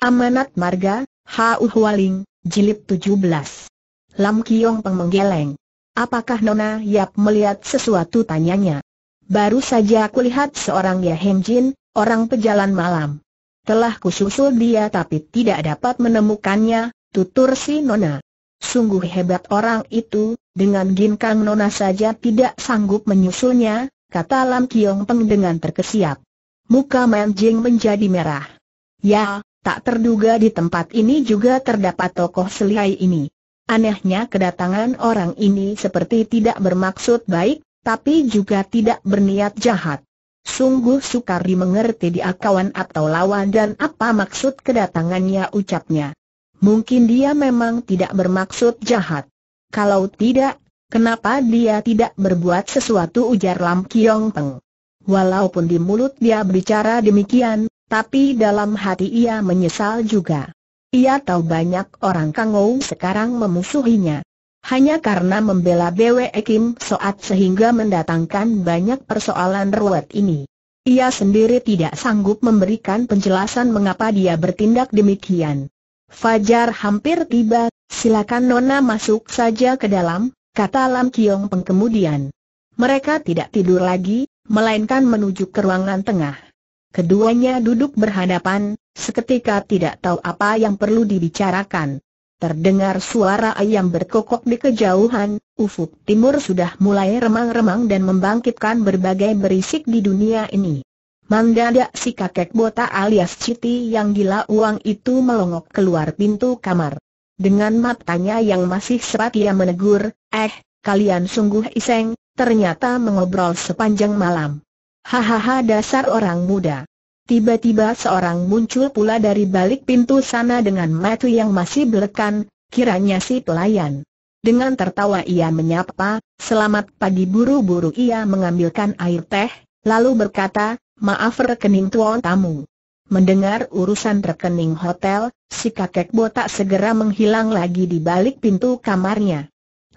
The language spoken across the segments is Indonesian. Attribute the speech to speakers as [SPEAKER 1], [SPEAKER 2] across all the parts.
[SPEAKER 1] Amanat Marga, Hau Hualing, Jilid 17. Lam Kiong Peng menggeleng. Apakah Nona Yap melihat sesuatu tanyanya? Baru saja aku lihat seorang Ya Jin, orang pejalan malam. Telah kususul dia tapi tidak dapat menemukannya, tutur si Nona. Sungguh hebat orang itu, dengan ginkang Nona saja tidak sanggup menyusulnya, kata Lam Kiong Peng dengan terkesiap. Muka Manjing menjadi merah. Ya, Tak terduga di tempat ini juga terdapat tokoh selihai ini. Anehnya kedatangan orang ini seperti tidak bermaksud baik, tapi juga tidak berniat jahat. Sungguh sukar dimengerti dia kawan atau lawan dan apa maksud kedatangannya ucapnya. Mungkin dia memang tidak bermaksud jahat. Kalau tidak, kenapa dia tidak berbuat sesuatu ujar Lam Kiong Peng. Walaupun di mulut dia berbicara demikian, tapi dalam hati ia menyesal juga. Ia tahu banyak orang kangou sekarang memusuhinya. Hanya karena membela BWE Kim Soat sehingga mendatangkan banyak persoalan ruwet ini. Ia sendiri tidak sanggup memberikan penjelasan mengapa dia bertindak demikian. Fajar hampir tiba, silakan Nona masuk saja ke dalam, kata Lam Kiong Peng Mereka tidak tidur lagi, melainkan menuju ke ruangan tengah. Keduanya duduk berhadapan, seketika tidak tahu apa yang perlu dibicarakan. Terdengar suara ayam berkokok di kejauhan, ufuk timur sudah mulai remang-remang dan membangkitkan berbagai berisik di dunia ini. Mendadak si kakek bota alias Citi yang gila uang itu melongok keluar pintu kamar. Dengan matanya yang masih serat ia menegur, eh, kalian sungguh iseng, ternyata mengobrol sepanjang malam. Hahaha dasar orang muda. Tiba-tiba seorang muncul pula dari balik pintu sana dengan mata yang masih belekan, kiranya si pelayan. Dengan tertawa ia menyapa, selamat pagi buru-buru ia mengambilkan air teh, lalu berkata, maaf rekening tuan tamu. Mendengar urusan rekening hotel, si kakek botak segera menghilang lagi di balik pintu kamarnya.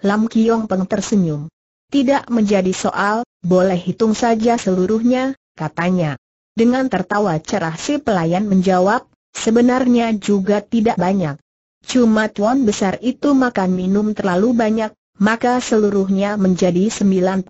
[SPEAKER 1] Lam Kiong Peng tersenyum. Tidak menjadi soal, boleh hitung saja seluruhnya, katanya. Dengan tertawa cerah si pelayan menjawab, sebenarnya juga tidak banyak. Cuma tuan besar itu makan minum terlalu banyak, maka seluruhnya menjadi 93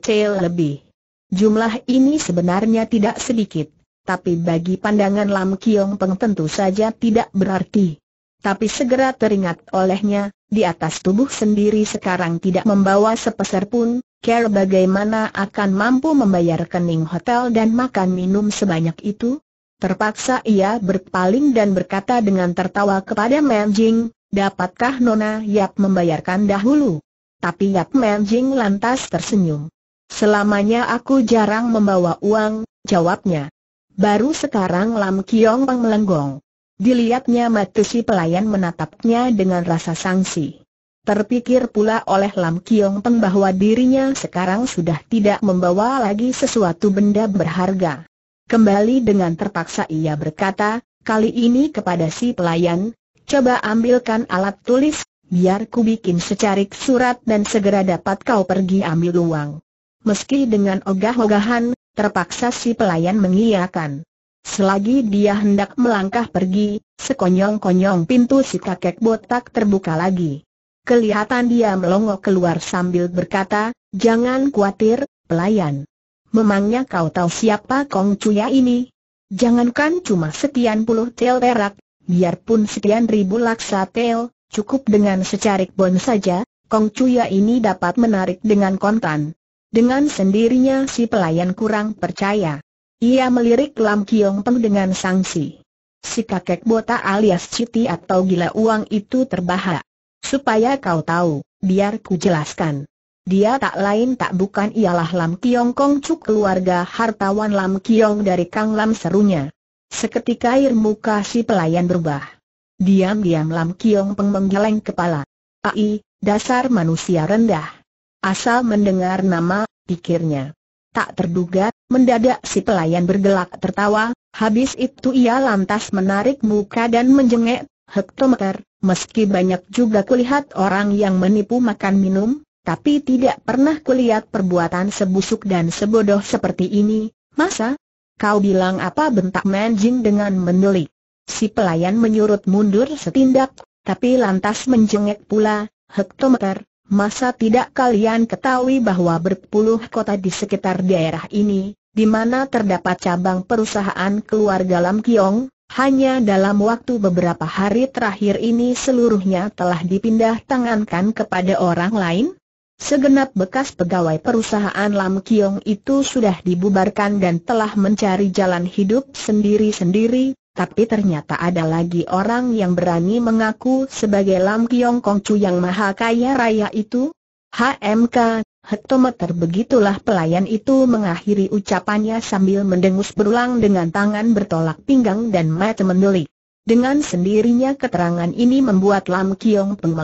[SPEAKER 1] cel lebih. Jumlah ini sebenarnya tidak sedikit, tapi bagi pandangan Lam Kiong Peng tentu saja tidak berarti tapi segera teringat olehnya, di atas tubuh sendiri sekarang tidak membawa sepeser pun, Care bagaimana akan mampu membayar kening hotel dan makan minum sebanyak itu? Terpaksa ia berpaling dan berkata dengan tertawa kepada Manjing, dapatkah Nona Yap membayarkan dahulu? Tapi Yap Manjing lantas tersenyum. Selamanya aku jarang membawa uang, jawabnya. Baru sekarang Lam Kiong Peng melenggong. Dilihatnya si pelayan menatapnya dengan rasa sangsi. Terpikir pula oleh Lam Kiong Peng bahwa dirinya sekarang sudah tidak membawa lagi sesuatu benda berharga. Kembali dengan terpaksa ia berkata, kali ini kepada si pelayan, coba ambilkan alat tulis, biar ku bikin secarik surat dan segera dapat kau pergi ambil uang. Meski dengan ogah-ogahan, terpaksa si pelayan mengiyakan. Selagi dia hendak melangkah pergi, sekonyong-konyong pintu si kakek botak terbuka lagi. Kelihatan dia melongo keluar sambil berkata, Jangan khawatir, pelayan. Memangnya kau tahu siapa Kong Cuya ini? Jangankan cuma sekian puluh tel perak, biarpun sekian ribu laksa tel, cukup dengan secarik bon saja, Kong Cuya ini dapat menarik dengan kontan. Dengan sendirinya si pelayan kurang percaya. Ia melirik Lam Kiong Peng dengan sanksi. Si kakek botak alias Citi atau gila uang itu terbahak. Supaya kau tahu, biar ku jelaskan. Dia tak lain tak bukan ialah Lam Kiong Kong Cuk keluarga hartawan Lam Kiong dari Kang Lam serunya. Seketika air muka si pelayan berubah. Diam-diam Lam Kiong Peng menggeleng kepala. Ai, dasar manusia rendah. Asal mendengar nama, pikirnya. Tak terduga Mendadak si pelayan bergelak tertawa, habis itu ia lantas menarik muka dan menjengek, hektometer, meski banyak juga kulihat orang yang menipu makan minum, tapi tidak pernah kulihat perbuatan sebusuk dan sebodoh seperti ini, masa? Kau bilang apa bentak Manjing dengan mendelik? Si pelayan menyurut mundur setindak, tapi lantas menjengek pula, hektometer, Masa tidak kalian ketahui bahwa berpuluh kota di sekitar daerah ini, di mana terdapat cabang perusahaan keluarga Lam Kiong, hanya dalam waktu beberapa hari terakhir ini seluruhnya telah dipindah tangankan kepada orang lain? Segenap bekas pegawai perusahaan Lam Kiong itu sudah dibubarkan dan telah mencari jalan hidup sendiri-sendiri, tapi ternyata ada lagi orang yang berani mengaku sebagai Lam Kiong Kong Chu yang maha kaya raya itu? HMK, hektometer begitulah pelayan itu mengakhiri ucapannya sambil mendengus berulang dengan tangan bertolak pinggang dan mata mendelik. Dengan sendirinya keterangan ini membuat Lam Kiong Peng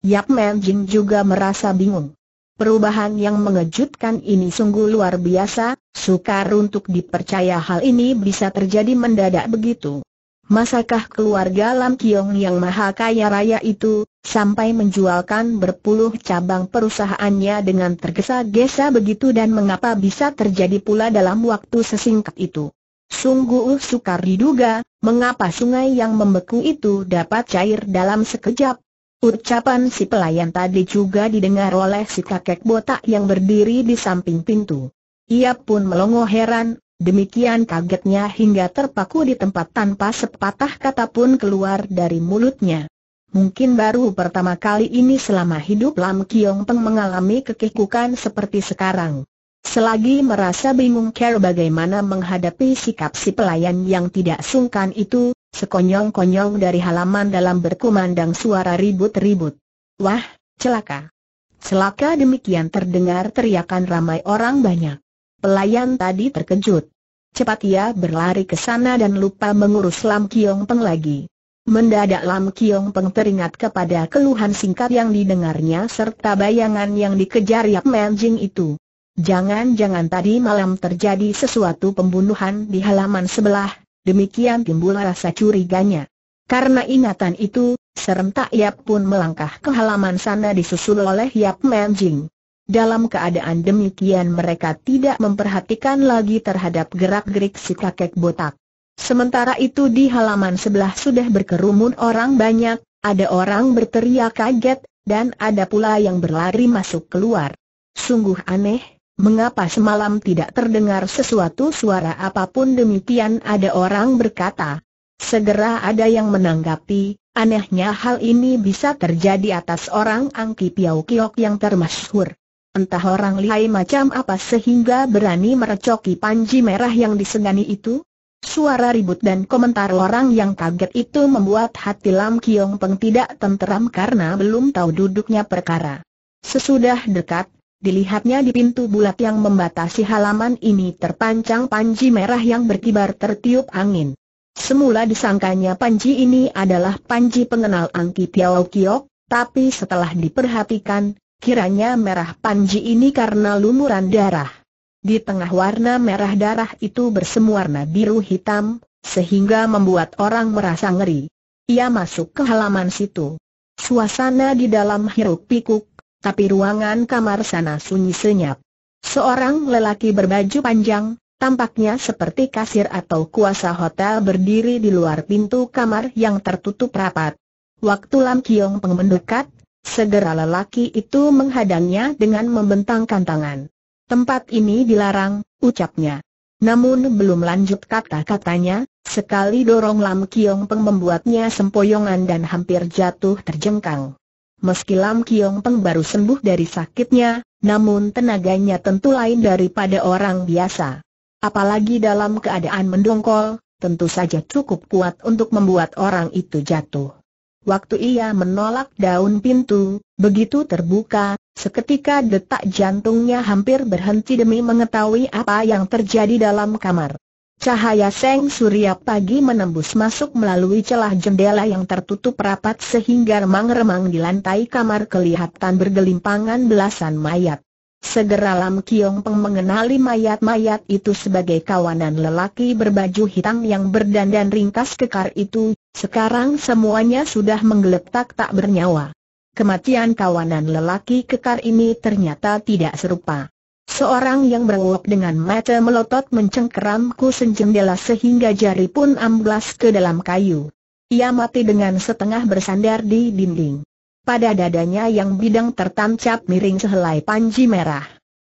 [SPEAKER 1] Yap Men Jing juga merasa bingung. Perubahan yang mengejutkan ini sungguh luar biasa, sukar untuk dipercaya hal ini bisa terjadi mendadak begitu. Masakah keluarga Lam Kiong yang maha kaya raya itu, sampai menjualkan berpuluh cabang perusahaannya dengan tergesa-gesa begitu dan mengapa bisa terjadi pula dalam waktu sesingkat itu? Sungguh sukar diduga, mengapa sungai yang membeku itu dapat cair dalam sekejap, Ucapan si pelayan tadi juga didengar oleh si kakek botak yang berdiri di samping pintu. Ia pun melongo heran, demikian kagetnya hingga terpaku di tempat tanpa sepatah kata pun keluar dari mulutnya. Mungkin baru pertama kali ini selama hidup Lam Kiong Peng mengalami kekikukan seperti sekarang. Selagi merasa bingung care bagaimana menghadapi sikap si pelayan yang tidak sungkan itu, Sekonyong-konyong dari halaman dalam berkumandang suara ribut-ribut. Wah, celaka. Celaka demikian terdengar teriakan ramai orang banyak. Pelayan tadi terkejut. Cepat ia berlari ke sana dan lupa mengurus Lam Kiong Peng lagi. Mendadak Lam Kiong Peng teringat kepada keluhan singkat yang didengarnya serta bayangan yang dikejar Yap Manjing itu. Jangan-jangan tadi malam terjadi sesuatu pembunuhan di halaman sebelah, Demikian timbul rasa curiganya. Karena ingatan itu, serentak Yap pun melangkah ke halaman sana disusul oleh Yap Manjing. Dalam keadaan demikian mereka tidak memperhatikan lagi terhadap gerak-gerik si kakek botak. Sementara itu di halaman sebelah sudah berkerumun orang banyak, ada orang berteriak kaget, dan ada pula yang berlari masuk keluar. Sungguh aneh, Mengapa semalam tidak terdengar sesuatu suara apapun demikian ada orang berkata. Segera ada yang menanggapi, anehnya hal ini bisa terjadi atas orang Angki Piau Kiok yang termasyhur. Entah orang lihai macam apa sehingga berani merecoki panji merah yang disengani itu? Suara ribut dan komentar orang yang kaget itu membuat hati Lam Kiong Peng tidak tenteram karena belum tahu duduknya perkara. Sesudah dekat, Dilihatnya di pintu bulat yang membatasi halaman ini terpancang panji merah yang berkibar tertiup angin. Semula disangkanya panji ini adalah panji pengenal Angki Tiao Kiok, tapi setelah diperhatikan, kiranya merah panji ini karena lumuran darah. Di tengah warna merah darah itu bersemu warna biru hitam, sehingga membuat orang merasa ngeri. Ia masuk ke halaman situ. Suasana di dalam hiruk pikuk, tapi ruangan kamar sana sunyi senyap. Seorang lelaki berbaju panjang, tampaknya seperti kasir atau kuasa hotel berdiri di luar pintu kamar yang tertutup rapat. Waktu Lam Kiong Peng mendekat, segera lelaki itu menghadangnya dengan membentangkan tangan. Tempat ini dilarang, ucapnya. Namun belum lanjut kata-katanya, sekali dorong Lam Kiong Peng membuatnya sempoyongan dan hampir jatuh terjengkang. Meski Lam Kiong Peng baru sembuh dari sakitnya, namun tenaganya tentu lain daripada orang biasa. Apalagi dalam keadaan mendongkol, tentu saja cukup kuat untuk membuat orang itu jatuh. Waktu ia menolak daun pintu, begitu terbuka, seketika detak jantungnya hampir berhenti demi mengetahui apa yang terjadi dalam kamar. Cahaya seng surya pagi menembus masuk melalui celah jendela yang tertutup rapat sehingga remang-remang di lantai kamar kelihatan bergelimpangan belasan mayat. Segera Lam Kiong Peng mengenali mayat-mayat itu sebagai kawanan lelaki berbaju hitam yang berdandan ringkas kekar itu, sekarang semuanya sudah menggeletak tak bernyawa. Kematian kawanan lelaki kekar ini ternyata tidak serupa. Seorang yang berengok dengan mata melotot mencengkeramku kusen sehingga jari pun amblas ke dalam kayu. Ia mati dengan setengah bersandar di dinding. Pada dadanya yang bidang tertancap miring sehelai panji merah.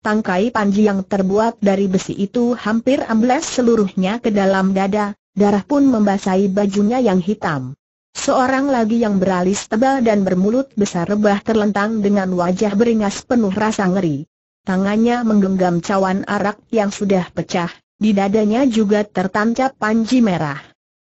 [SPEAKER 1] Tangkai panji yang terbuat dari besi itu hampir amblas seluruhnya ke dalam dada, darah pun membasahi bajunya yang hitam. Seorang lagi yang beralis tebal dan bermulut besar rebah terlentang dengan wajah beringas penuh rasa ngeri tangannya menggenggam cawan arak yang sudah pecah, di dadanya juga tertancap panji merah.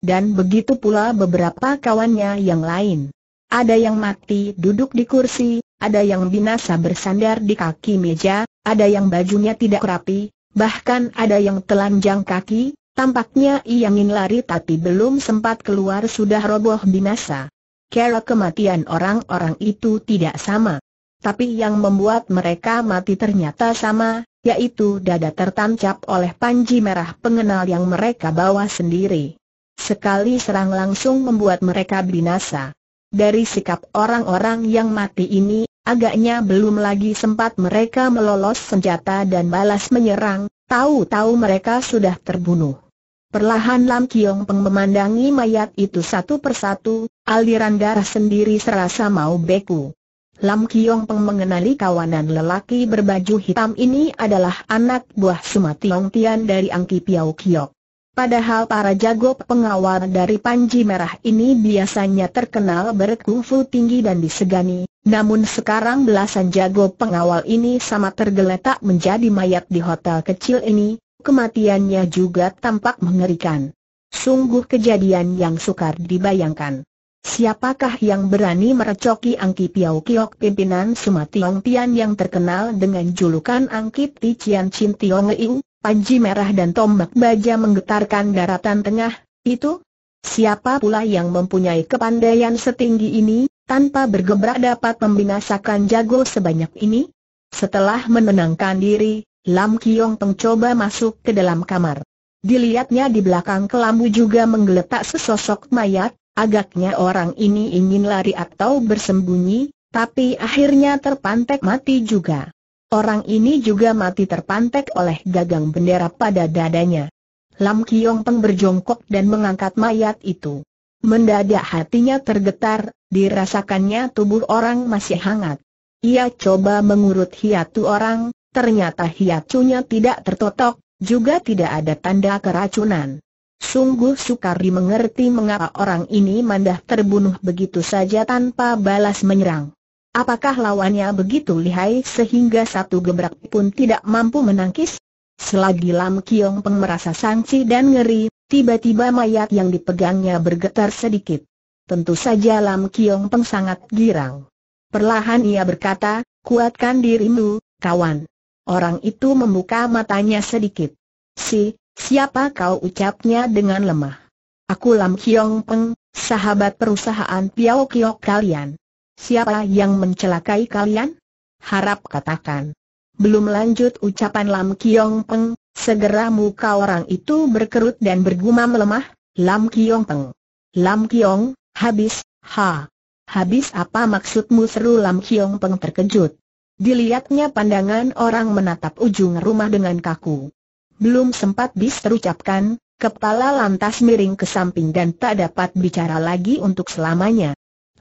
[SPEAKER 1] Dan begitu pula beberapa kawannya yang lain. Ada yang mati duduk di kursi, ada yang binasa bersandar di kaki meja, ada yang bajunya tidak rapi, bahkan ada yang telanjang kaki, Tampaknya ia ingin lari tapi belum sempat keluar sudah roboh binasa. Kera kematian orang-orang itu tidak sama tapi yang membuat mereka mati ternyata sama, yaitu dada tertancap oleh panji merah pengenal yang mereka bawa sendiri. Sekali serang langsung membuat mereka binasa. Dari sikap orang-orang yang mati ini, agaknya belum lagi sempat mereka melolos senjata dan balas menyerang, tahu-tahu mereka sudah terbunuh. Perlahan Lam Kiong Peng memandangi mayat itu satu persatu, aliran darah sendiri serasa mau beku. Lam Kiong Peng mengenali kawanan lelaki berbaju hitam ini adalah anak buah Sumationg Tian dari Angki Piau Kiok. Padahal para jago pengawal dari Panji Merah ini biasanya terkenal berkungfu tinggi dan disegani, namun sekarang belasan jago pengawal ini sama tergeletak menjadi mayat di hotel kecil ini, kematiannya juga tampak mengerikan. Sungguh kejadian yang sukar dibayangkan. Siapakah yang berani merecoki Angki Piau Kiok pimpinan Suma Tiong Pian yang terkenal dengan julukan Angki Cian Cin Tiong Iu, panji merah dan tombak baja menggetarkan daratan tengah, itu? Siapa pula yang mempunyai kepandaian setinggi ini, tanpa bergebrak dapat membinasakan jago sebanyak ini? Setelah menenangkan diri, Lam Kiong mencoba masuk ke dalam kamar. Dilihatnya di belakang kelambu juga menggeletak sesosok mayat, Agaknya orang ini ingin lari atau bersembunyi, tapi akhirnya terpantek mati juga. Orang ini juga mati terpantek oleh gagang bendera pada dadanya. Lam Kiong Peng berjongkok dan mengangkat mayat itu. Mendadak hatinya tergetar, dirasakannya tubuh orang masih hangat. Ia coba mengurut hiatu orang, ternyata hiatunya tidak tertotok, juga tidak ada tanda keracunan. Sungguh sukar dimengerti mengapa orang ini mandah terbunuh begitu saja tanpa balas menyerang. Apakah lawannya begitu lihai sehingga satu gebrak pun tidak mampu menangkis? Selagi Lam Kiong Peng merasa sangsi dan ngeri, tiba-tiba mayat yang dipegangnya bergetar sedikit. Tentu saja Lam Kiong Peng sangat girang. Perlahan ia berkata, kuatkan dirimu, kawan. Orang itu membuka matanya sedikit. Si, Siapa kau ucapnya dengan lemah? Aku Lam Kiong Peng, sahabat perusahaan Piao Kiok kalian. Siapa yang mencelakai kalian? Harap katakan. Belum lanjut ucapan Lam Kiong Peng, segera muka orang itu berkerut dan bergumam lemah, Lam Kiong Peng. Lam Kiong, habis, ha. Habis apa maksudmu seru Lam Kiong Peng terkejut. Dilihatnya pandangan orang menatap ujung rumah dengan kaku. Belum sempat bis terucapkan, kepala lantas miring ke samping dan tak dapat bicara lagi untuk selamanya.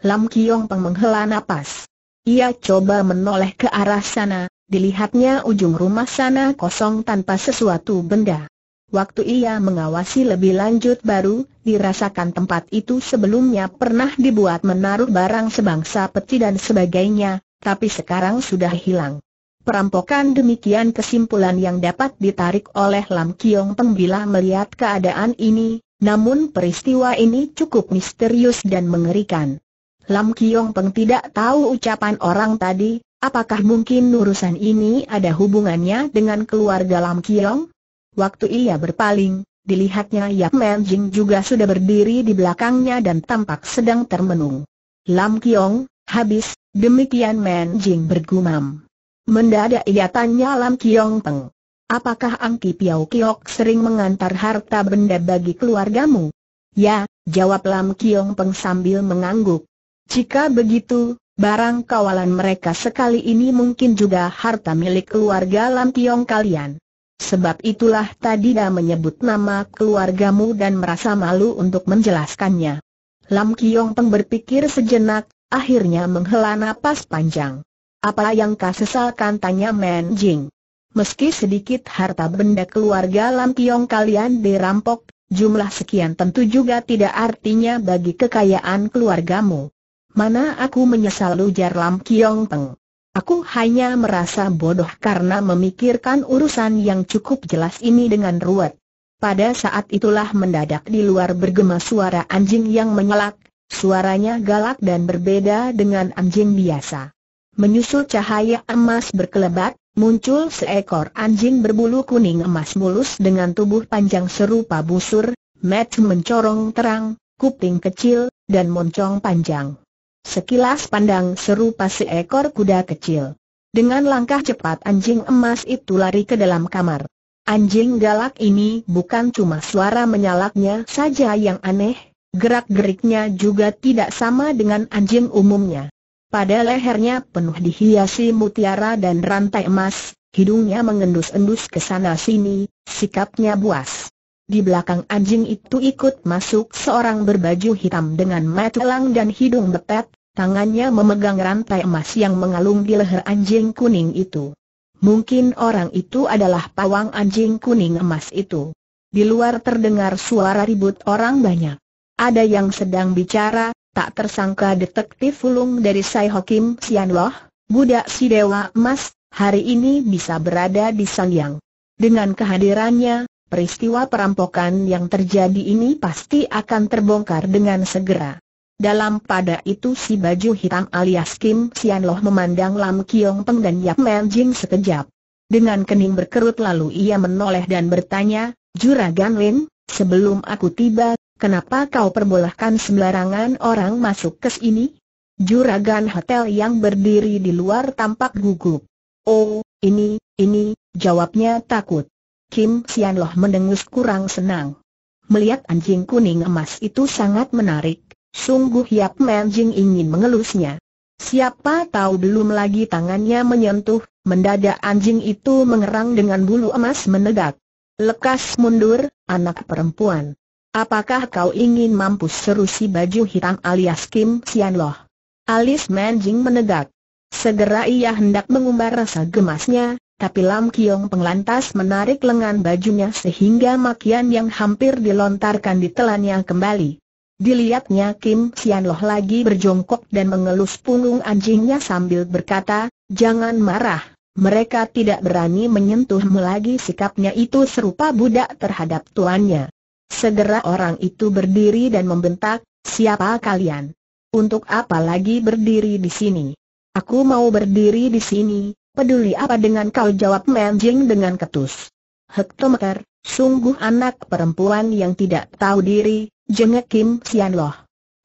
[SPEAKER 1] Lam Kiong Peng menghela nafas. Ia coba menoleh ke arah sana, dilihatnya ujung rumah sana kosong tanpa sesuatu benda. Waktu ia mengawasi lebih lanjut baru, dirasakan tempat itu sebelumnya pernah dibuat menaruh barang sebangsa peti dan sebagainya, tapi sekarang sudah hilang. Perampokan demikian kesimpulan yang dapat ditarik oleh Lam Kiong Peng bila melihat keadaan ini, namun peristiwa ini cukup misterius dan mengerikan. Lam Kiong Peng tidak tahu ucapan orang tadi, apakah mungkin urusan ini ada hubungannya dengan keluarga Lam Kiong? Waktu ia berpaling, dilihatnya Yap Men Jing juga sudah berdiri di belakangnya dan tampak sedang termenung. Lam Kiong, habis, demikian Men Jing bergumam. Mendadak ia tanya Lam Kiong Peng. Apakah Angki Piau Kiok sering mengantar harta benda bagi keluargamu? Ya, jawab Lam Kiong Peng sambil mengangguk. Jika begitu, barang kawalan mereka sekali ini mungkin juga harta milik keluarga Lam Kiong kalian. Sebab itulah tadi dah menyebut nama keluargamu dan merasa malu untuk menjelaskannya. Lam Kiong Peng berpikir sejenak, akhirnya menghela napas panjang. Apa yang kau sesalkan tanya Men Jing. Meski sedikit harta benda keluarga Lampiong kalian dirampok, jumlah sekian tentu juga tidak artinya bagi kekayaan keluargamu. Mana aku menyesal ujar Lam Kiong Peng. Aku hanya merasa bodoh karena memikirkan urusan yang cukup jelas ini dengan ruwet. Pada saat itulah mendadak di luar bergema suara anjing yang menyelak, suaranya galak dan berbeda dengan anjing biasa. Menyusul cahaya emas berkelebat, muncul seekor anjing berbulu kuning emas mulus dengan tubuh panjang serupa busur, mata mencorong terang, kuping kecil, dan moncong panjang. Sekilas pandang serupa seekor kuda kecil. Dengan langkah cepat anjing emas itu lari ke dalam kamar. Anjing galak ini bukan cuma suara menyalaknya saja yang aneh, gerak-geriknya juga tidak sama dengan anjing umumnya. Pada lehernya penuh dihiasi mutiara dan rantai emas, hidungnya mengendus-endus ke sana sini, sikapnya buas. Di belakang anjing itu ikut masuk seorang berbaju hitam dengan mata metelang dan hidung betet, tangannya memegang rantai emas yang mengalung di leher anjing kuning itu. Mungkin orang itu adalah pawang anjing kuning emas itu. Di luar terdengar suara ribut orang banyak. Ada yang sedang bicara, tak tersangka detektif ulung dari Sai Hokim Sianloh, budak si Dewa Emas, hari ini bisa berada di Sangyang. Dengan kehadirannya, peristiwa perampokan yang terjadi ini pasti akan terbongkar dengan segera. Dalam pada itu si baju hitam alias Kim Sianloh memandang Lam Kiong Peng dan Yap Men Jing sekejap. Dengan kening berkerut lalu ia menoleh dan bertanya, Juragan Lin, sebelum aku tiba, Kenapa kau perbolehkan sembarangan orang masuk ke sini? Juragan hotel yang berdiri di luar tampak gugup. Oh, ini, ini, jawabnya takut. Kim Sian Loh mendengus kurang senang. Melihat anjing kuning emas itu sangat menarik, sungguh Yap Manjing ingin mengelusnya. Siapa tahu belum lagi tangannya menyentuh, mendadak anjing itu mengerang dengan bulu emas menegak. Lekas mundur, anak perempuan. Apakah kau ingin mampus seru si baju hitam alias Kim Sian Loh? Alis Manjing menegak. Segera ia hendak mengumbar rasa gemasnya, tapi Lam Kiong penglantas menarik lengan bajunya sehingga makian yang hampir dilontarkan ditelannya kembali. Dilihatnya Kim Sian Loh lagi berjongkok dan mengelus punggung anjingnya sambil berkata, jangan marah. Mereka tidak berani menyentuhmu lagi sikapnya itu serupa budak terhadap tuannya. Segera orang itu berdiri dan membentak, siapa kalian? Untuk apa lagi berdiri di sini? Aku mau berdiri di sini, peduli apa dengan kau jawab Manjing dengan ketus. Hektometer, sungguh anak perempuan yang tidak tahu diri, jengek Kim Sian Loh.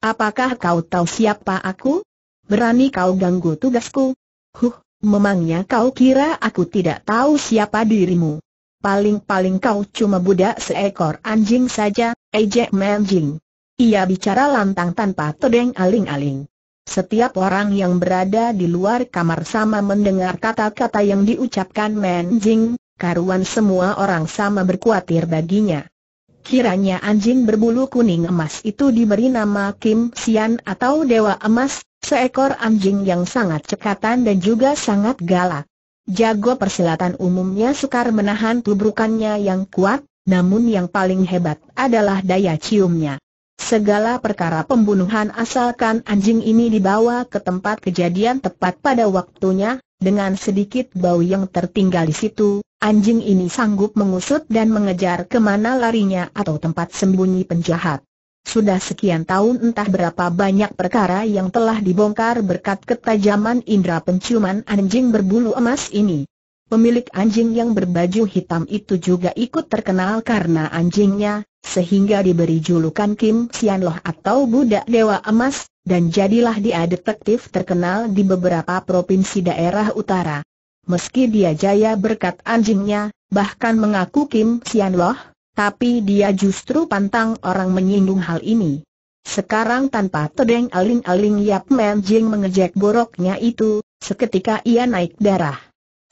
[SPEAKER 1] Apakah kau tahu siapa aku? Berani kau ganggu tugasku? Huh, memangnya kau kira aku tidak tahu siapa dirimu? paling-paling kau cuma budak seekor anjing saja, ejek eh, menjing. Ia bicara lantang tanpa tedeng aling-aling. Setiap orang yang berada di luar kamar sama mendengar kata-kata yang diucapkan Menjing, karuan semua orang sama berkuatir baginya. Kiranya anjing berbulu kuning emas itu diberi nama Kim Sian atau Dewa Emas, seekor anjing yang sangat cekatan dan juga sangat galak. Jago persilatan umumnya sukar menahan tubrukannya yang kuat, namun yang paling hebat adalah daya ciumnya. Segala perkara pembunuhan asalkan anjing ini dibawa ke tempat kejadian tepat pada waktunya, dengan sedikit bau yang tertinggal di situ, anjing ini sanggup mengusut dan mengejar kemana larinya atau tempat sembunyi penjahat sudah sekian tahun entah berapa banyak perkara yang telah dibongkar berkat ketajaman indera penciuman anjing berbulu emas ini. Pemilik anjing yang berbaju hitam itu juga ikut terkenal karena anjingnya, sehingga diberi julukan Kim Sian Loh atau Budak Dewa Emas, dan jadilah dia detektif terkenal di beberapa provinsi daerah utara. Meski dia jaya berkat anjingnya, bahkan mengaku Kim Sian Loh, tapi dia justru pantang orang menyinggung hal ini. Sekarang tanpa tedeng aling-aling Yap Men Jing mengejek boroknya itu, seketika ia naik darah.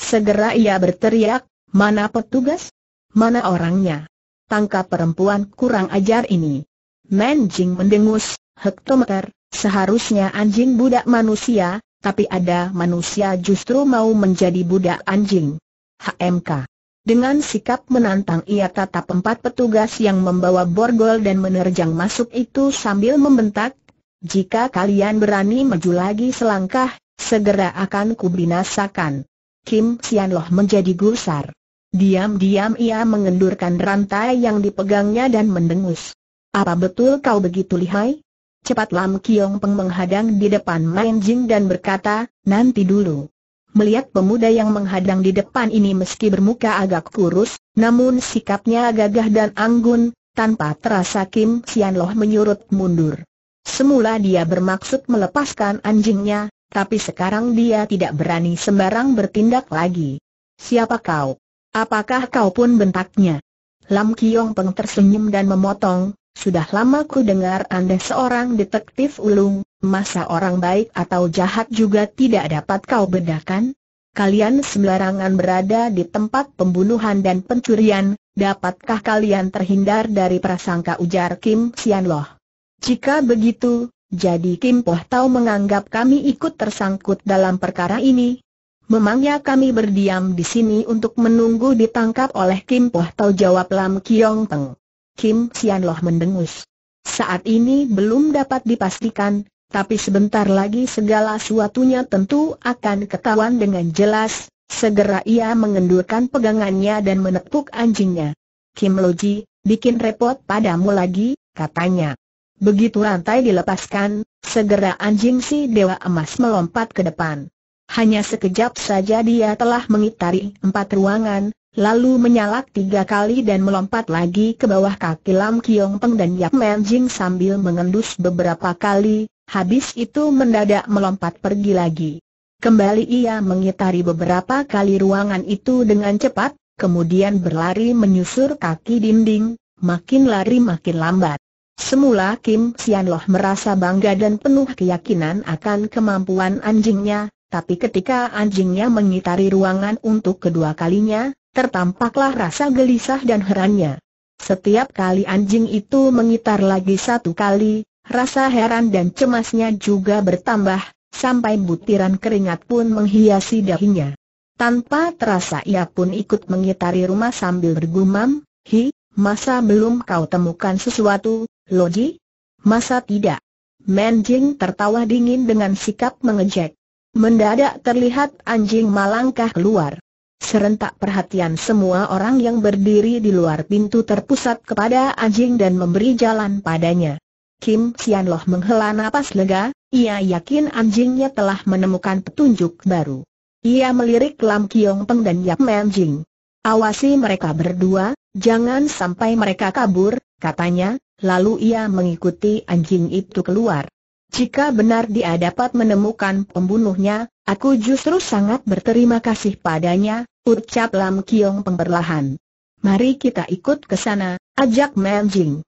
[SPEAKER 1] Segera ia berteriak, mana petugas? Mana orangnya? Tangkap perempuan kurang ajar ini. Men Jing mendengus, hektometer, seharusnya anjing budak manusia, tapi ada manusia justru mau menjadi budak anjing. HMK dengan sikap menantang ia tatap empat petugas yang membawa borgol dan menerjang masuk itu sambil membentak, jika kalian berani maju lagi selangkah, segera akan kubinasakan. Kim Sianloh menjadi gusar. Diam-diam ia mengendurkan rantai yang dipegangnya dan mendengus. Apa betul kau begitu lihai? Cepat Lam Kiong Peng menghadang di depan Main Jing dan berkata, nanti dulu. Melihat pemuda yang menghadang di depan ini meski bermuka agak kurus, namun sikapnya gagah dan anggun, tanpa terasa Kim Sian Loh menyurut mundur. Semula dia bermaksud melepaskan anjingnya, tapi sekarang dia tidak berani sembarang bertindak lagi. Siapa kau? Apakah kau pun bentaknya? Lam Kiong Peng tersenyum dan memotong, sudah lama ku dengar Anda seorang detektif ulung, Masa orang baik atau jahat juga tidak dapat kau bedakan? Kalian sembarangan berada di tempat pembunuhan dan pencurian, dapatkah kalian terhindar dari prasangka ujar Kim Sian Loh? Jika begitu, jadi Kim Poh Tau menganggap kami ikut tersangkut dalam perkara ini? Memangnya kami berdiam di sini untuk menunggu ditangkap oleh Kim Poh Tau jawab Lam Kiong Teng. Kim Sian Loh mendengus. Saat ini belum dapat dipastikan, tapi sebentar lagi segala suatunya tentu akan ketahuan dengan jelas, segera ia mengendurkan pegangannya dan menepuk anjingnya. Kim Loji, bikin repot padamu lagi, katanya. Begitu rantai dilepaskan, segera anjing si Dewa Emas melompat ke depan. Hanya sekejap saja dia telah mengitari empat ruangan, lalu menyalak tiga kali dan melompat lagi ke bawah kaki Lam Kiong Peng dan Yap Men Jing sambil mengendus beberapa kali, habis itu mendadak melompat pergi lagi. Kembali ia mengitari beberapa kali ruangan itu dengan cepat, kemudian berlari menyusur kaki dinding, makin lari makin lambat. Semula Kim Sian Loh merasa bangga dan penuh keyakinan akan kemampuan anjingnya, tapi ketika anjingnya mengitari ruangan untuk kedua kalinya, tertampaklah rasa gelisah dan herannya. Setiap kali anjing itu mengitar lagi satu kali, Rasa heran dan cemasnya juga bertambah, sampai butiran keringat pun menghiasi dahinya. Tanpa terasa ia pun ikut mengitari rumah sambil bergumam, Hi, masa belum kau temukan sesuatu, Loji? Masa tidak? Menjing tertawa dingin dengan sikap mengejek. Mendadak terlihat anjing malangkah keluar. Serentak perhatian semua orang yang berdiri di luar pintu terpusat kepada anjing dan memberi jalan padanya. Kim Sianloh menghela napas lega, ia yakin anjingnya telah menemukan petunjuk baru. Ia melirik Lam Kiong Peng dan Yap Men Jing. Awasi mereka berdua, jangan sampai mereka kabur, katanya, lalu ia mengikuti anjing itu keluar. Jika benar dia dapat menemukan pembunuhnya, aku justru sangat berterima kasih padanya, ucap Lam Kiong Peng berlahan. Mari kita ikut ke sana, ajak Men Jing.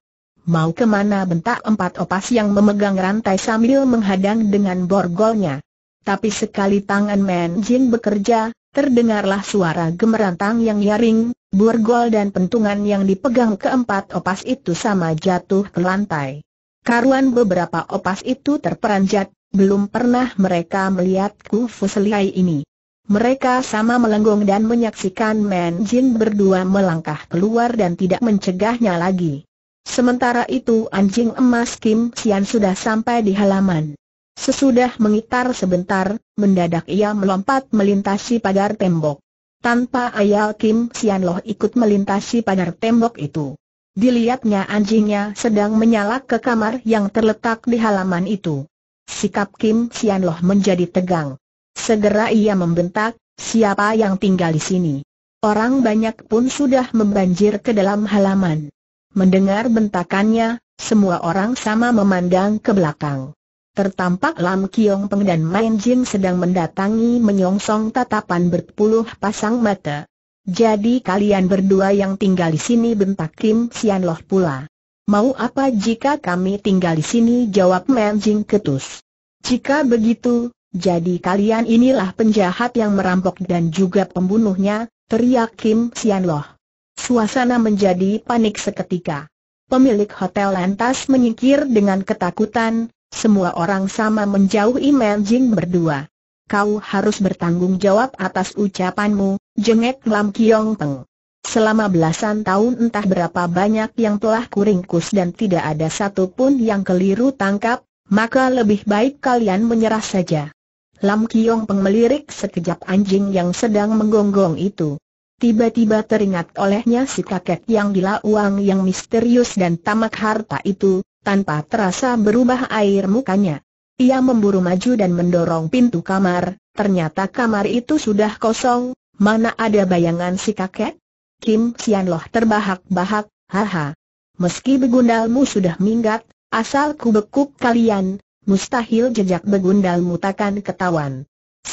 [SPEAKER 1] Mau kemana bentak empat opas yang memegang rantai sambil menghadang dengan borgolnya. Tapi sekali tangan Men Jin bekerja, terdengarlah suara gemerantang yang nyaring, borgol dan pentungan yang dipegang keempat opas itu sama jatuh ke lantai. Karuan beberapa opas itu terperanjat, belum pernah mereka melihat kufu Seliai ini. Mereka sama melenggong dan menyaksikan Men Jin berdua melangkah keluar dan tidak mencegahnya lagi. Sementara itu anjing emas Kim Sian sudah sampai di halaman. Sesudah mengitar sebentar, mendadak ia melompat melintasi pagar tembok. Tanpa ayal Kim Sian Loh ikut melintasi pagar tembok itu. Dilihatnya anjingnya sedang menyalak ke kamar yang terletak di halaman itu. Sikap Kim Sian Loh menjadi tegang. Segera ia membentak, siapa yang tinggal di sini? Orang banyak pun sudah membanjir ke dalam halaman. Mendengar bentakannya, semua orang sama memandang ke belakang. Tertampak Lam Kiong Peng dan Main Jin sedang mendatangi menyongsong tatapan berpuluh pasang mata. Jadi kalian berdua yang tinggal di sini bentak Kim Sian Loh pula. Mau apa jika kami tinggal di sini jawab Main Jin ketus. Jika begitu, jadi kalian inilah penjahat yang merampok dan juga pembunuhnya, teriak Kim Sian Loh. Suasana menjadi panik seketika. Pemilik hotel lantas menyingkir dengan ketakutan, semua orang sama menjauhi Menjing berdua. Kau harus bertanggung jawab atas ucapanmu, jengek Lam Kiong Peng. Selama belasan tahun entah berapa banyak yang telah kuringkus dan tidak ada satu pun yang keliru tangkap, maka lebih baik kalian menyerah saja. Lam Kiong Peng melirik sekejap anjing yang sedang menggonggong itu. Tiba-tiba teringat olehnya si kakek yang gila uang yang misterius dan tamak harta itu, tanpa terasa berubah air mukanya. Ia memburu maju dan mendorong pintu kamar, ternyata kamar itu sudah kosong, mana ada bayangan si kakek? Kim Sian Loh terbahak-bahak, haha. Meski begundalmu sudah minggat, asal ku bekuk kalian, mustahil jejak begundalmu takkan ketahuan.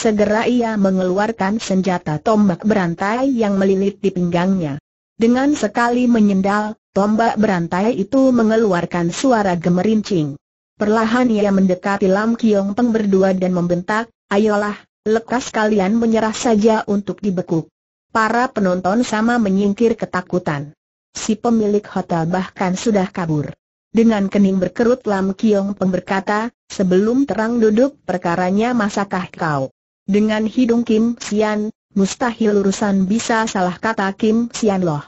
[SPEAKER 1] Segera ia mengeluarkan senjata tombak berantai yang melilit di pinggangnya. Dengan sekali menyendal, tombak berantai itu mengeluarkan suara gemerincing. Perlahan ia mendekati Lam Kiong Peng berdua dan membentak, ayolah, lekas kalian menyerah saja untuk dibekuk. Para penonton sama menyingkir ketakutan. Si pemilik hotel bahkan sudah kabur. Dengan kening berkerut Lam Kiong Peng berkata, sebelum terang duduk perkaranya masakah kau dengan hidung Kim Sian, mustahil urusan bisa salah kata Kim Sian loh.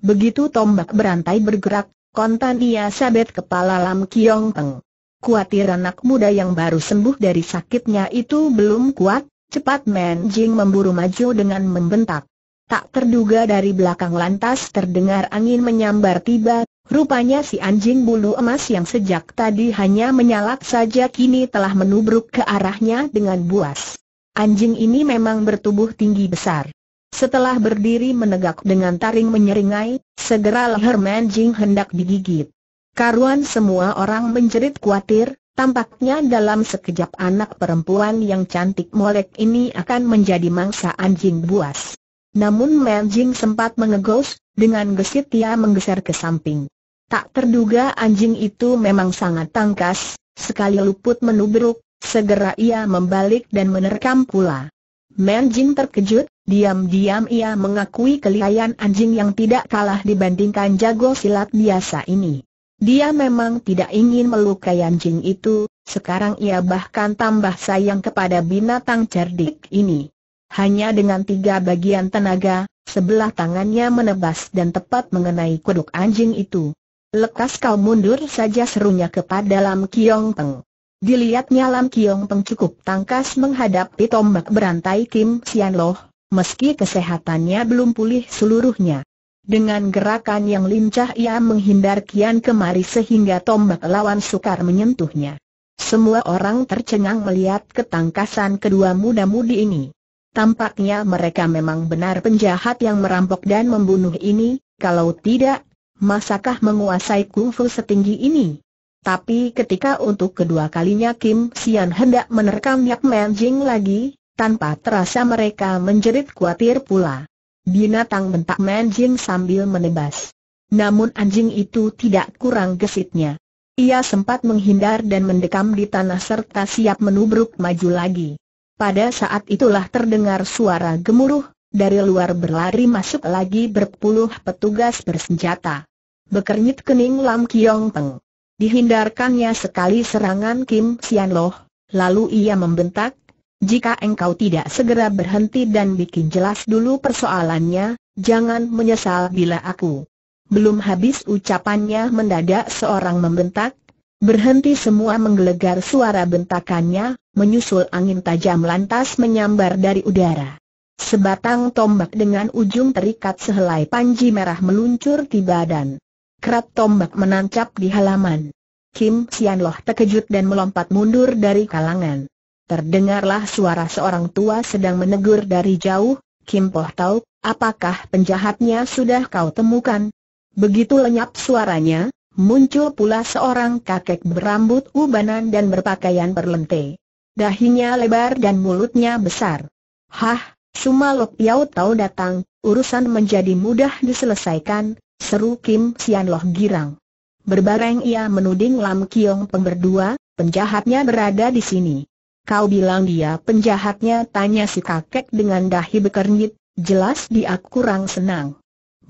[SPEAKER 1] Begitu tombak berantai bergerak, kontan ia sabet kepala Lam Kiong Peng. Kuatir anak muda yang baru sembuh dari sakitnya itu belum kuat, cepat Men Jing memburu maju dengan membentak. Tak terduga dari belakang lantas terdengar angin menyambar tiba, rupanya si anjing bulu emas yang sejak tadi hanya menyalak saja kini telah menubruk ke arahnya dengan buas. Anjing ini memang bertubuh tinggi besar. Setelah berdiri menegak dengan taring menyeringai, segera leher Manjing hendak digigit. Karuan semua orang menjerit khawatir, tampaknya dalam sekejap anak perempuan yang cantik molek ini akan menjadi mangsa anjing buas. Namun Manjing sempat mengegos, dengan gesit ia menggeser ke samping. Tak terduga anjing itu memang sangat tangkas, sekali luput menubruk, Segera ia membalik dan menerkam pula. Menjing terkejut, diam-diam ia mengakui kelihayan anjing yang tidak kalah dibandingkan jago silat biasa ini. Dia memang tidak ingin melukai anjing itu, sekarang ia bahkan tambah sayang kepada binatang cerdik ini. Hanya dengan tiga bagian tenaga, sebelah tangannya menebas dan tepat mengenai kuduk anjing itu. Lekas kau mundur saja serunya kepada Lam Kiong Peng. Dilihatnya Lam Kiong Peng cukup tangkas menghadapi tombak berantai Kim Sian Loh, meski kesehatannya belum pulih seluruhnya. Dengan gerakan yang lincah ia menghindar kian kemari sehingga tombak lawan sukar menyentuhnya. Semua orang tercengang melihat ketangkasan kedua muda-mudi ini. Tampaknya mereka memang benar penjahat yang merampok dan membunuh ini, kalau tidak, masakah menguasai kungfu setinggi ini? Tapi ketika untuk kedua kalinya Kim Sian hendak menerkam Yap Man Jing lagi, tanpa terasa mereka menjerit khawatir pula. Binatang bentak Man Jing sambil menebas. Namun anjing itu tidak kurang gesitnya. Ia sempat menghindar dan mendekam di tanah serta siap menubruk maju lagi. Pada saat itulah terdengar suara gemuruh, dari luar berlari masuk lagi berpuluh petugas bersenjata. Bekernyit kening Lam Kiong Peng. Dihindarkannya sekali serangan Kim Sian Loh, lalu ia membentak, jika engkau tidak segera berhenti dan bikin jelas dulu persoalannya, jangan menyesal bila aku. Belum habis ucapannya mendadak seorang membentak, berhenti semua menggelegar suara bentakannya, menyusul angin tajam lantas menyambar dari udara. Sebatang tombak dengan ujung terikat sehelai panji merah meluncur tiba dan. Kerap tombak menancap di halaman. Kim Sian Loh terkejut dan melompat mundur dari kalangan. Terdengarlah suara seorang tua sedang menegur dari jauh, Kim Poh tahu, apakah penjahatnya sudah kau temukan? Begitu lenyap suaranya, muncul pula seorang kakek berambut ubanan dan berpakaian perlente. Dahinya lebar dan mulutnya besar. Hah, Sumalok Yau tahu datang, urusan menjadi mudah diselesaikan, Seru Kim Sian Loh girang. Berbareng ia menuding Lam Kiong Peng berdua, penjahatnya berada di sini. Kau bilang dia penjahatnya tanya si kakek dengan dahi bekernyit, jelas dia kurang senang.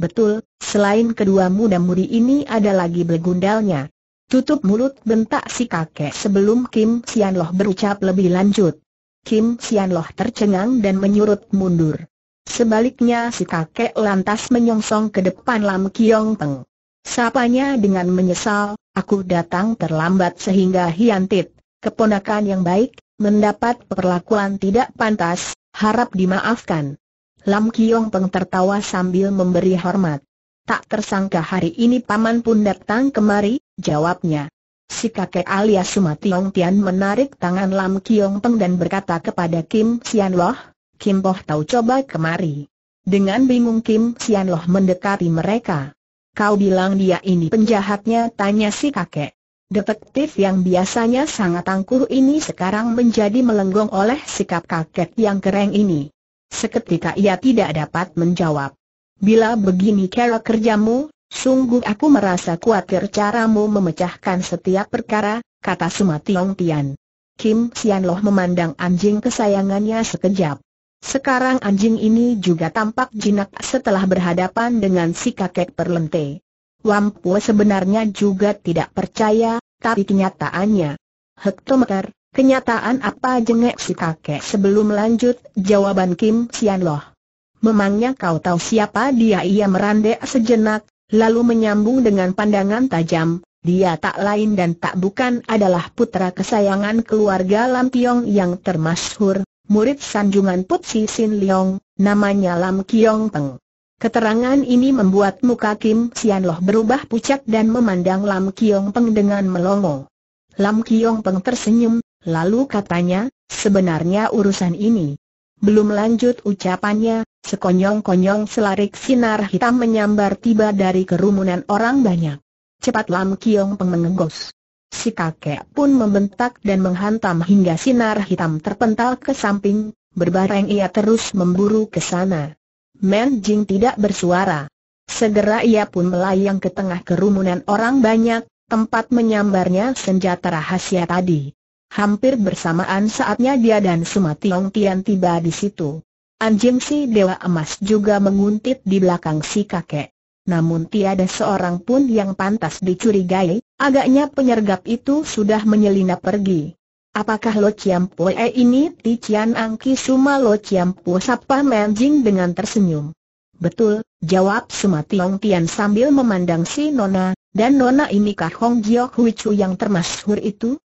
[SPEAKER 1] Betul, selain kedua muda muri ini ada lagi begundalnya. Tutup mulut bentak si kakek sebelum Kim Sian Loh berucap lebih lanjut. Kim Sian Loh tercengang dan menyurut mundur. Sebaliknya si kakek lantas menyongsong ke depan Lam Kiong Peng. Sapanya dengan menyesal, aku datang terlambat sehingga Hiantit, keponakan yang baik, mendapat perlakuan tidak pantas, harap dimaafkan. Lam Kiong Peng tertawa sambil memberi hormat. Tak tersangka hari ini paman pun datang kemari, jawabnya. Si kakek alias Sumationg Tian menarik tangan Lam Kiong Peng dan berkata kepada Kim Sian Loh, Kim Poh tahu coba kemari. Dengan bingung Kim Sian Loh mendekati mereka. Kau bilang dia ini penjahatnya tanya si kakek. Detektif yang biasanya sangat tangguh ini sekarang menjadi melenggong oleh sikap kakek yang kereng ini. Seketika ia tidak dapat menjawab. Bila begini cara kerjamu, sungguh aku merasa khawatir caramu memecahkan setiap perkara, kata Sumationg Tian. Kim Sian Loh memandang anjing kesayangannya sekejap. Sekarang anjing ini juga tampak jinak setelah berhadapan dengan si kakek perlente. Wampu sebenarnya juga tidak percaya, tapi kenyataannya. Hektometer, kenyataan apa jengek si kakek sebelum lanjut, jawaban Kim Sian Loh. Memangnya kau tahu siapa dia ia merandek sejenak, lalu menyambung dengan pandangan tajam, dia tak lain dan tak bukan adalah putra kesayangan keluarga Lampiong yang termasyhur, murid sanjungan Putsi Sin Leong, namanya Lam Kiong Peng. Keterangan ini membuat muka Kim Sian Loh berubah pucat dan memandang Lam Kiong Peng dengan melongo. Lam Kiong Peng tersenyum, lalu katanya, sebenarnya urusan ini. Belum lanjut ucapannya, sekonyong-konyong selarik sinar hitam menyambar tiba dari kerumunan orang banyak. Cepat Lam Kiong Peng mengenggos. Si kakek pun membentak dan menghantam hingga sinar hitam terpental ke samping, berbareng ia terus memburu ke sana. Men Jing tidak bersuara. Segera ia pun melayang ke tengah kerumunan orang banyak, tempat menyambarnya senjata rahasia tadi. Hampir bersamaan saatnya dia dan Suma Tiong Tian tiba di situ. Anjing si Dewa Emas juga menguntit di belakang si kakek namun tiada seorang pun yang pantas dicurigai, agaknya penyergap itu sudah menyelinap pergi. Apakah Lo Chiam Pue ini Ti Chian Angki Suma Lo Chiam Pue Sapa Jing dengan tersenyum? Betul, jawab Suma Tiong Tian sambil memandang si Nona, dan Nona inikah Hong Jiok Hui Chu yang termasyur itu?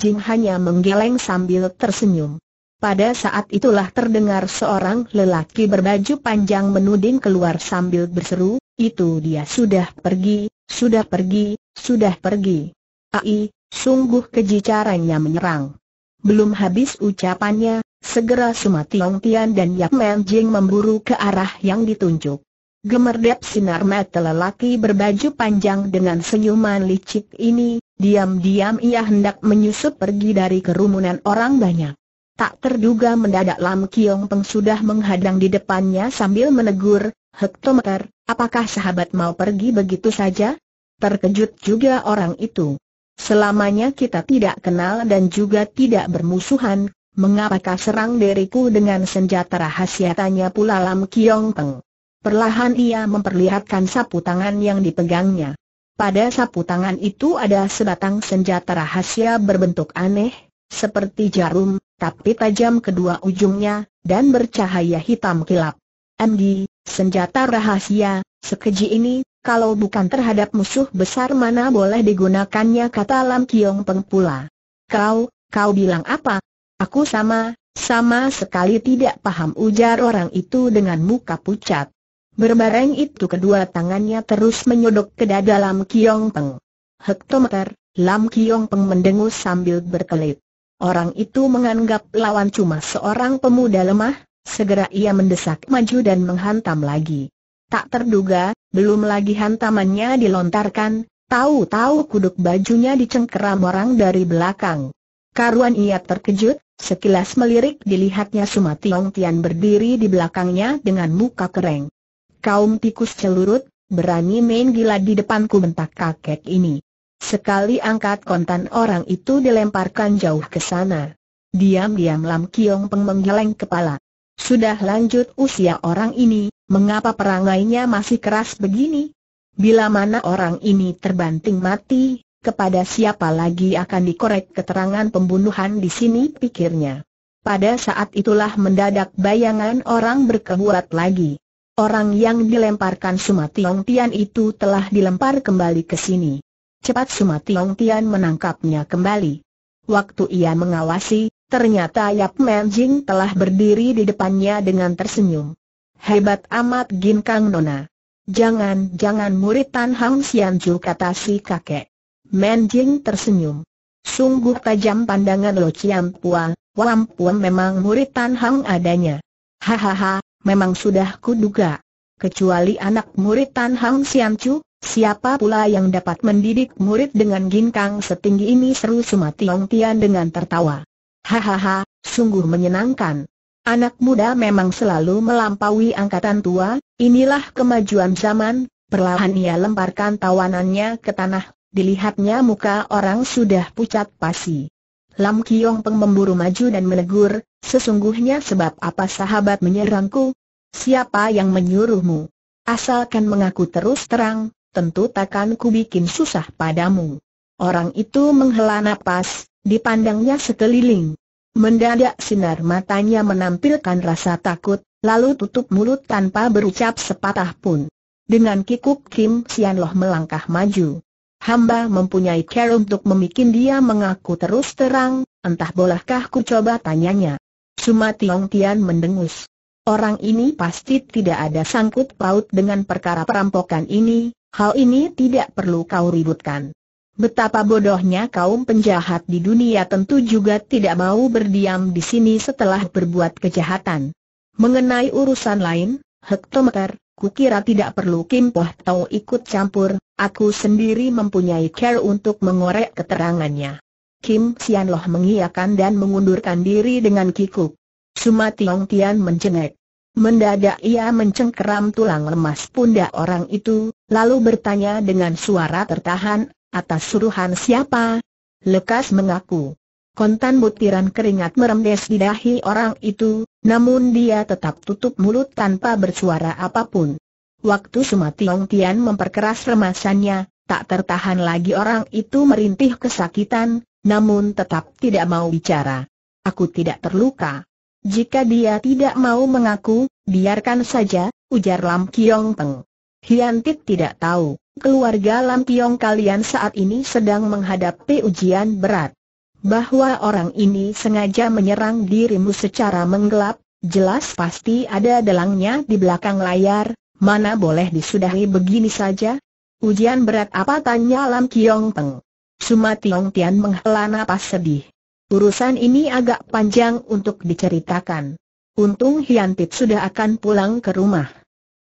[SPEAKER 1] Jing hanya menggeleng sambil tersenyum. Pada saat itulah terdengar seorang lelaki berbaju panjang menuding keluar sambil berseru, itu dia sudah pergi, sudah pergi, sudah pergi. Ai, sungguh keji caranya menyerang. Belum habis ucapannya, segera Suma Tiong Tian dan Yap Men Jing memburu ke arah yang ditunjuk. Gemerdep sinar mata lelaki berbaju panjang dengan senyuman licik ini, diam-diam ia hendak menyusup pergi dari kerumunan orang banyak. Tak terduga mendadak Lam Kiong Peng sudah menghadang di depannya sambil menegur, Hektometer, apakah sahabat mau pergi begitu saja? Terkejut juga orang itu. Selamanya kita tidak kenal dan juga tidak bermusuhan, mengapakah serang diriku dengan senjata rahasia tanya pula Lam Kiong Teng. Perlahan ia memperlihatkan sapu tangan yang dipegangnya. Pada sapu tangan itu ada sebatang senjata rahasia berbentuk aneh, seperti jarum, tapi tajam kedua ujungnya, dan bercahaya hitam kilap. MG, Senjata rahasia, sekeji ini, kalau bukan terhadap musuh besar mana boleh digunakannya kata Lam Kiong Peng pula. Kau, kau bilang apa? Aku sama, sama sekali tidak paham ujar orang itu dengan muka pucat. Berbareng itu kedua tangannya terus menyodok ke dada Lam Kiong Peng. Hektometer, Lam Kiong Peng mendengus sambil berkelit. Orang itu menganggap lawan cuma seorang pemuda lemah, Segera ia mendesak maju dan menghantam lagi. Tak terduga, belum lagi hantamannya dilontarkan, tahu-tahu kuduk bajunya dicengkeram orang dari belakang. Karuan ia terkejut, sekilas melirik dilihatnya Suma Tiong Tian berdiri di belakangnya dengan muka kering. Kaum tikus celurut, berani main gila di depanku bentak kakek ini. Sekali angkat kontan orang itu dilemparkan jauh ke sana. Diam-diam Lam Kiong Peng menggeleng kepala. Sudah lanjut usia orang ini, mengapa perangainya masih keras begini? Bila mana orang ini terbanting mati, kepada siapa lagi akan dikorek keterangan pembunuhan di sini pikirnya. Pada saat itulah mendadak bayangan orang berkebuat lagi. Orang yang dilemparkan Sumationg Tian itu telah dilempar kembali ke sini. Cepat Sumationg Tian menangkapnya kembali. Waktu ia mengawasi, ternyata Yap Menjing telah berdiri di depannya dengan tersenyum. Hebat amat Gin Kang Nona. Jangan-jangan murid Tan Hang Sian Ju kata si kakek. Menjing tersenyum. Sungguh tajam pandangan Lo Chiam Pua, Wam Pua memang murid Tan Hang adanya. Hahaha, memang sudah kuduga. Kecuali anak murid Tan Hang Sian Ju, Siapa pula yang dapat mendidik murid dengan ginkang setinggi ini seru Sumationg Tian dengan tertawa. Hahaha, sungguh menyenangkan. Anak muda memang selalu melampaui angkatan tua, inilah kemajuan zaman, perlahan ia lemparkan tawanannya ke tanah, dilihatnya muka orang sudah pucat pasi. Lam Kiong Peng memburu maju dan menegur, sesungguhnya sebab apa sahabat menyerangku? Siapa yang menyuruhmu? Asalkan mengaku terus terang, tentu takkan ku bikin susah padamu. Orang itu menghela nafas, dipandangnya sekeliling. Mendadak sinar matanya menampilkan rasa takut, lalu tutup mulut tanpa berucap sepatah pun. Dengan kikuk Kim Sian Loh melangkah maju. Hamba mempunyai care untuk memikin dia mengaku terus terang, entah bolehkah ku coba tanyanya. Suma Tiong Tian mendengus orang ini pasti tidak ada sangkut paut dengan perkara perampokan ini, hal ini tidak perlu kau ributkan. Betapa bodohnya kaum penjahat di dunia tentu juga tidak mau berdiam di sini setelah berbuat kejahatan. Mengenai urusan lain, Hektometer, kukira tidak perlu Kim Poh Tau ikut campur, aku sendiri mempunyai care untuk mengorek keterangannya. Kim Sian Loh mengiyakan dan mengundurkan diri dengan kikuk. Suma Tiong Tian mencengek. Mendadak ia mencengkeram tulang lemas pundak orang itu, lalu bertanya dengan suara tertahan, atas suruhan siapa? Lekas mengaku. Kontan butiran keringat merembes di dahi orang itu, namun dia tetap tutup mulut tanpa bersuara apapun. Waktu Sumationg Tian memperkeras remasannya, tak tertahan lagi orang itu merintih kesakitan, namun tetap tidak mau bicara. Aku tidak terluka. Jika dia tidak mau mengaku, biarkan saja, ujar Lam Kiong Peng. Hiantit tidak tahu, keluarga Lam Kiong kalian saat ini sedang menghadapi ujian berat. Bahwa orang ini sengaja menyerang dirimu secara menggelap, jelas pasti ada dalangnya di belakang layar, mana boleh disudahi begini saja? Ujian berat apa tanya Lam Kiong Peng. Suma Tiong Tian menghela napas sedih. Urusan ini agak panjang untuk diceritakan. Untung Hiantip sudah akan pulang ke rumah.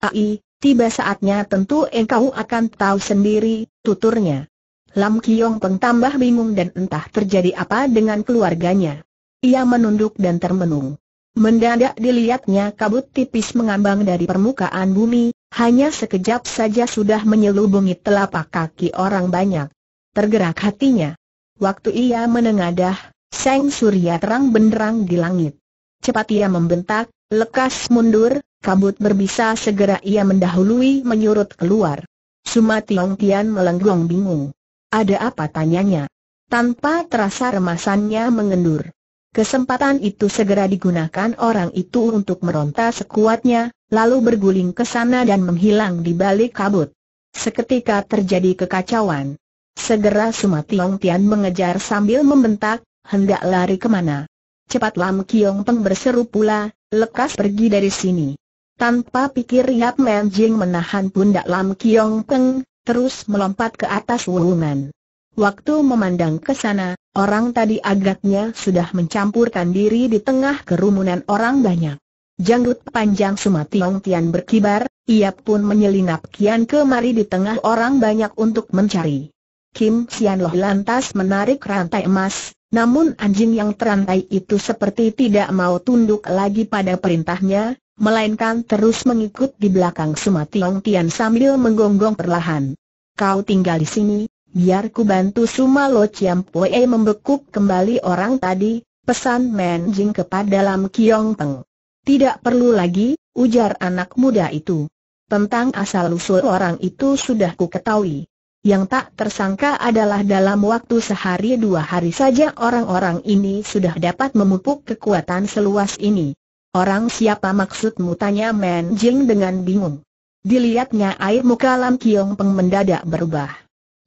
[SPEAKER 1] Ai, tiba saatnya tentu engkau akan tahu sendiri, tuturnya. Lam Kiong Peng tambah bingung dan entah terjadi apa dengan keluarganya. Ia menunduk dan termenung. Mendadak dilihatnya kabut tipis mengambang dari permukaan bumi, hanya sekejap saja sudah menyelubungi telapak kaki orang banyak. Tergerak hatinya. Waktu ia menengadah, Seng Surya terang benderang di langit. Cepat ia membentak, lekas mundur, kabut berbisa segera ia mendahului menyurut keluar. Suma Tiong Tian melenggong bingung. Ada apa tanyanya? Tanpa terasa remasannya mengendur. Kesempatan itu segera digunakan orang itu untuk meronta sekuatnya, lalu berguling ke sana dan menghilang di balik kabut. Seketika terjadi kekacauan. Segera Suma Tiong Tian mengejar sambil membentak, hendak lari kemana. Cepat Lam Kiong Peng berseru pula, lekas pergi dari sini. Tanpa pikir Yap Man Jing menahan pundak Lam Kiong Peng, terus melompat ke atas wuhungan. Waktu memandang ke sana, orang tadi agaknya sudah mencampurkan diri di tengah kerumunan orang banyak. Janggut panjang Sumationg Tian berkibar, ia pun menyelinap kian kemari di tengah orang banyak untuk mencari. Kim Sian Loh lantas menarik rantai emas, namun anjing yang terantai itu seperti tidak mau tunduk lagi pada perintahnya, melainkan terus mengikut di belakang Sumationg Tian sambil menggonggong perlahan. Kau tinggal di sini, biar ku bantu Chiam Pue membekuk kembali orang tadi, pesan Menjing kepada Lam Kiong Peng. Tidak perlu lagi, ujar anak muda itu. Tentang asal-usul orang itu sudah ku ketahui. Yang tak tersangka adalah dalam waktu sehari dua hari saja orang-orang ini sudah dapat memupuk kekuatan seluas ini. Orang siapa maksudmu tanya Men Jing dengan bingung. Dilihatnya air muka Lam Kiong Peng mendadak berubah.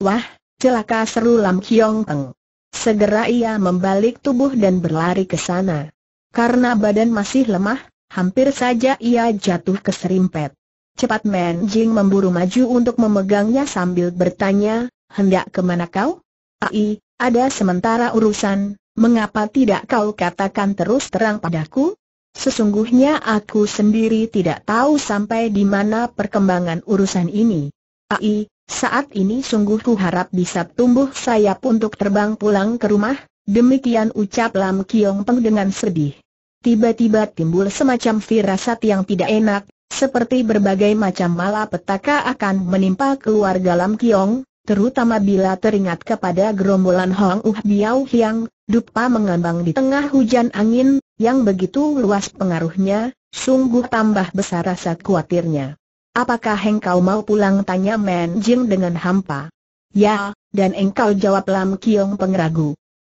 [SPEAKER 1] Wah, celaka seru Lam Kiong Peng. Segera ia membalik tubuh dan berlari ke sana. Karena badan masih lemah, hampir saja ia jatuh ke serimpet. Cepat Men Jing memburu maju untuk memegangnya sambil bertanya, hendak kemana kau? Ai, ada sementara urusan, mengapa tidak kau katakan terus terang padaku? Sesungguhnya aku sendiri tidak tahu sampai di mana perkembangan urusan ini. Ai, saat ini sungguh ku harap bisa tumbuh sayap untuk terbang pulang ke rumah, demikian ucap Lam Kiong Peng dengan sedih. Tiba-tiba timbul semacam firasat yang tidak enak, seperti berbagai macam malapetaka akan menimpa keluarga Lam Kiong, terutama bila teringat kepada gerombolan Hong Uh Biao Hiang, dupa mengambang di tengah hujan angin, yang begitu luas pengaruhnya, sungguh tambah besar rasa khawatirnya. Apakah engkau mau pulang tanya Men Jing dengan hampa? Ya, dan engkau jawab Lam Kiong pengeragu.